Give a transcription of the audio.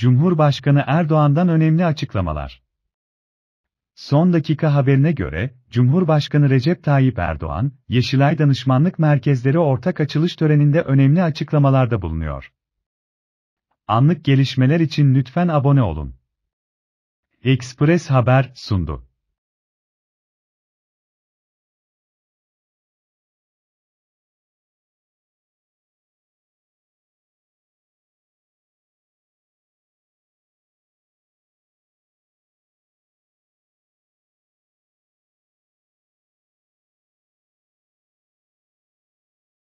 Cumhurbaşkanı Erdoğan'dan önemli açıklamalar. Son dakika haberine göre, Cumhurbaşkanı Recep Tayyip Erdoğan, Yeşilay Danışmanlık Merkezleri ortak açılış töreninde önemli açıklamalarda bulunuyor. Anlık gelişmeler için lütfen abone olun. Express Haber sundu.